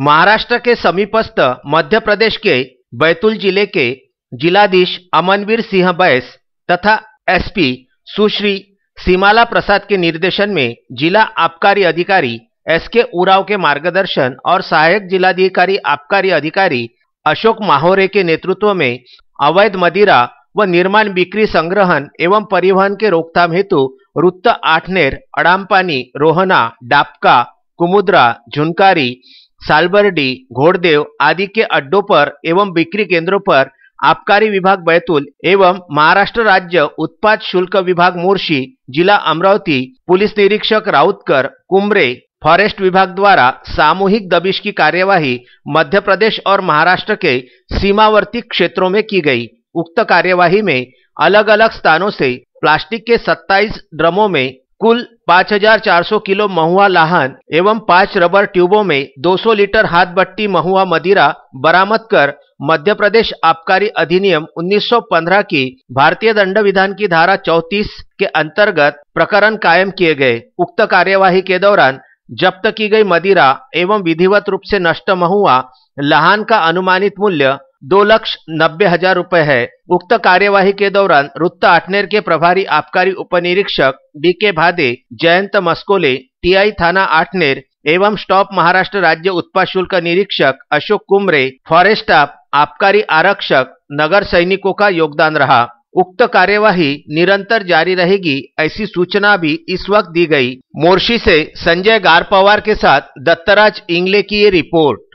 महाराष्ट्र के समीपस्थ मध्य प्रदेश के बैतूल जिले के जिलाधीश अमनवीर सिंह बैस तथा एसपी सुश्री सीमाला प्रसाद के निर्देशन में जिला आबकारी अधिकारी एस के उराव के मार्गदर्शन और सहायक जिलाधिकारी आबकारी अधिकारी अशोक माहौरे के नेतृत्व में अवैध मदिरा व निर्माण बिक्री संग्रहण एवं परिवहन के रोकथाम हेतु रुत्त आठनेर अड़ामपानी रोहना डापका कुमुद्रा झुनकारी सालबरडी घोड़देव आदि के अड्डों पर एवं बिक्री केंद्रों पर आबकारी विभाग बैतूल एवं महाराष्ट्र राज्य उत्पाद शुल्क विभाग मोर्शी जिला अमरावती पुलिस निरीक्षक राउतकर कुमरे फॉरेस्ट विभाग द्वारा सामूहिक दबिश की कार्यवाही मध्य प्रदेश और महाराष्ट्र के सीमावर्ती क्षेत्रों में की गई उक्त कार्यवाही में अलग अलग स्थानों से प्लास्टिक के 27 ड्रमों में कुल 5,400 किलो महुआ लाहन एवं पांच रबर ट्यूबों में 200 लीटर हाथ भट्टी महुआ मदिरा बरामद कर मध्य प्रदेश आबकारी अधिनियम 1915 की भारतीय दंड विधान की धारा 34 के अंतर्गत प्रकरण कायम किए गए उक्त कार्यवाही के दौरान जब्त की गई मदिरा एवं विधिवत रूप से नष्ट महुआ लहान का अनुमानित मूल्य दो लक्ष नब्बे हजार रूपए है उक्त कार्यवाही के दौरान रुत्त आठनेर के प्रभारी आबकारी उपनिरीक्षक डी के भादे जयंत मस्कोले टीआई थाना आठनेर एवं स्टॉप महाराष्ट्र राज्य उत्पाद शुल्क निरीक्षक अशोक कुमरे फॉरेस्ट स्टाफ आबकारी आरक्षक नगर सैनिकों का योगदान रहा उक्त कार्यवाही निरंतर जारी रहेगी ऐसी सूचना भी इस वक्त दी गई मोर्शी से संजय गार पवार के साथ दत्तराज इंगले की ये रिपोर्ट